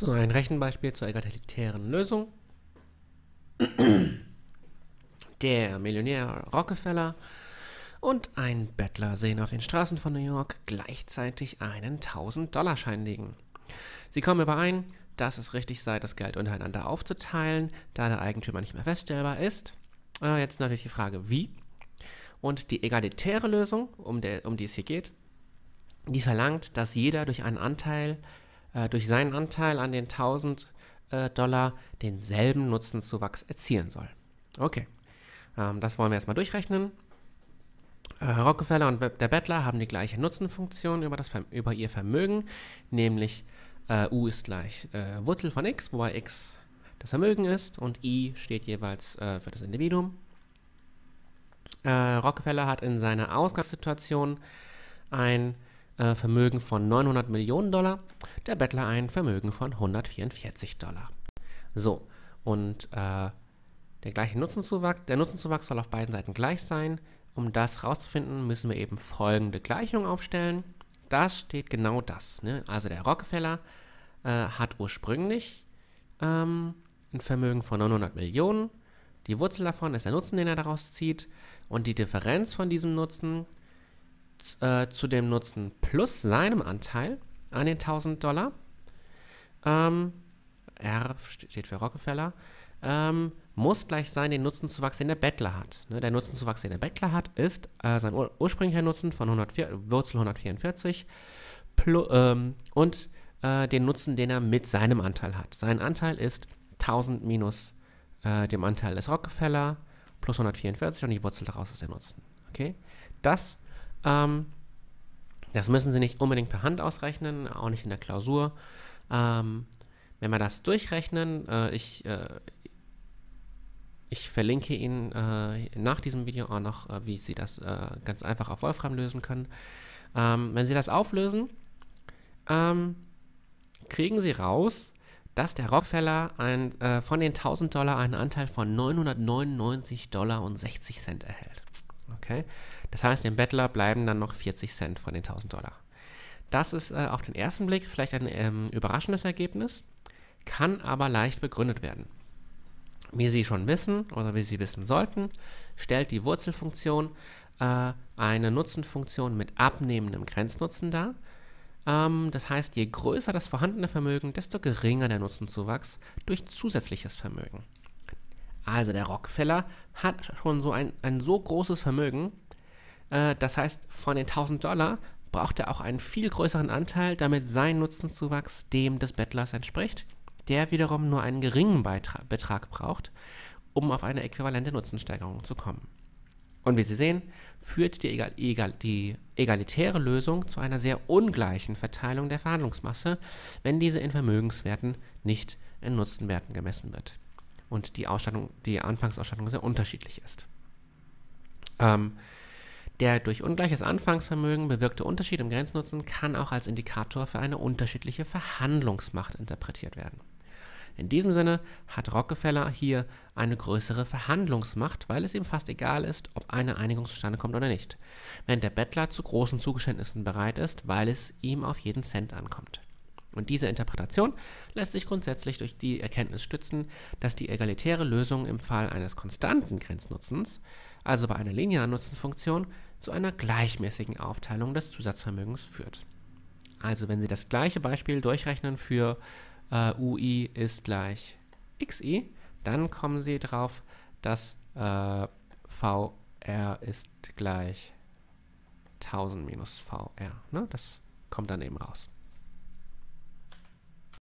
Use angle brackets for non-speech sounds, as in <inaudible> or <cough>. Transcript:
So, ein Rechenbeispiel zur egalitären Lösung. <clears throat> Der Millionär Rockefeller und ein Bettler sehen auf den Straßen von New York gleichzeitig einen 1000-Dollar-Schein liegen. Sie kommen überein, dass es richtig sei, das Geld untereinander aufzuteilen, da der Eigentümer nicht mehr feststellbar ist. Äh, jetzt natürlich die Frage, wie. Und die egalitäre Lösung, um, der, um die es hier geht, die verlangt, dass jeder durch einen Anteil äh, durch seinen Anteil an den 1000 äh, Dollar denselben Nutzenzuwachs erzielen soll. Okay, ähm, das wollen wir erstmal durchrechnen. Äh, Rockefeller und der Bettler haben die gleiche Nutzenfunktion über, das, über ihr Vermögen, nämlich äh, U ist gleich äh, Wurzel von x, wobei x das Vermögen ist und I steht jeweils für das Individuum. Rockefeller hat in seiner Ausgangssituation ein äh, Vermögen von 900 Millionen Dollar, der Bettler ein Vermögen von 144 Dollar. So, und äh, der gleiche Nutzenzuwachs, der Nutzenzuwachs soll auf beiden Seiten gleich sein. Um das rauszufinden, müssen wir eben folgende Gleichung aufstellen. Das steht genau das. Ne? Also der Rockefeller äh, hat ursprünglich ähm, ein Vermögen von 900 Millionen. Die Wurzel davon ist der Nutzen, den er daraus zieht. Und die Differenz von diesem Nutzen äh, zu dem Nutzen plus seinem Anteil an den 1000 Dollar. Ähm, R steht für Rockefeller. Ähm, muss gleich sein den Nutzenzuwachs, den der Bettler hat. Ne, der Nutzenzuwachs, den der Bettler hat, ist äh, sein ur ursprünglicher Nutzen von 104, Wurzel 144 plus, ähm, und äh, den Nutzen, den er mit seinem Anteil hat. Sein Anteil ist 1000 minus äh, dem Anteil des Rockefeller plus 144 und die Wurzel daraus ist der Nutzen. Okay? Das ähm, das müssen Sie nicht unbedingt per Hand ausrechnen, auch nicht in der Klausur. Ähm, wenn wir das durchrechnen, äh, ich, äh, ich verlinke Ihnen äh, nach diesem Video auch noch, äh, wie Sie das äh, ganz einfach auf Wolfram lösen können. Ähm, wenn Sie das auflösen, ähm, kriegen Sie raus, dass der Rockefeller ein, äh, von den 1000 Dollar einen Anteil von 999 Dollar und 60 Cent erhält. Okay? Das heißt, dem Bettler bleiben dann noch 40 Cent von den 1000 Dollar. Das ist äh, auf den ersten Blick vielleicht ein ähm, überraschendes Ergebnis, kann aber leicht begründet werden. Wie Sie schon wissen oder wie Sie wissen sollten, stellt die Wurzelfunktion äh, eine Nutzenfunktion mit abnehmendem Grenznutzen dar. Ähm, das heißt, je größer das vorhandene Vermögen, desto geringer der Nutzenzuwachs durch zusätzliches Vermögen. Also der Rockefeller hat schon so ein, ein so großes Vermögen, äh, das heißt, von den 1000 Dollar braucht er auch einen viel größeren Anteil, damit sein Nutzenzuwachs dem des Bettlers entspricht, der wiederum nur einen geringen Beitra Betrag braucht, um auf eine äquivalente Nutzensteigerung zu kommen. Und wie Sie sehen, führt die, Egal Egal die, egalitäre Lösung zu einer sehr ungleichen Verteilung der Verhandlungsmasse, wenn diese in Vermögenswerten, nicht in Nutzenwerten gemessen wird und die Ausstattung, die Anfangsausstattung sehr unterschiedlich ist. Ähm, der durch ungleiches Anfangsvermögen bewirkte Unterschied im Grenznutzen kann auch als Indikator für eine unterschiedliche Verhandlungsmacht interpretiert werden. In diesem Sinne hat Rockefeller hier eine größere Verhandlungsmacht, weil es ihm fast egal ist, ob eine Einigung zustande kommt oder nicht, während der Bettler zu großen Zugeständnissen bereit ist, weil es ihm auf jeden Cent ankommt. Und diese Interpretation lässt sich grundsätzlich durch die Erkenntnis stützen, dass die egalitäre Lösung im Fall eines konstanten Grenznutzens, also bei einer linearen Nutzenfunktion, zu einer gleichmäßigen Aufteilung des Zusatzvermögens führt. Also wenn Sie das gleiche Beispiel durchrechnen für äh, UI ist gleich xi, dann kommen Sie darauf, dass äh, VR ist gleich 1000 minus VR. Ne? Das kommt dann eben raus.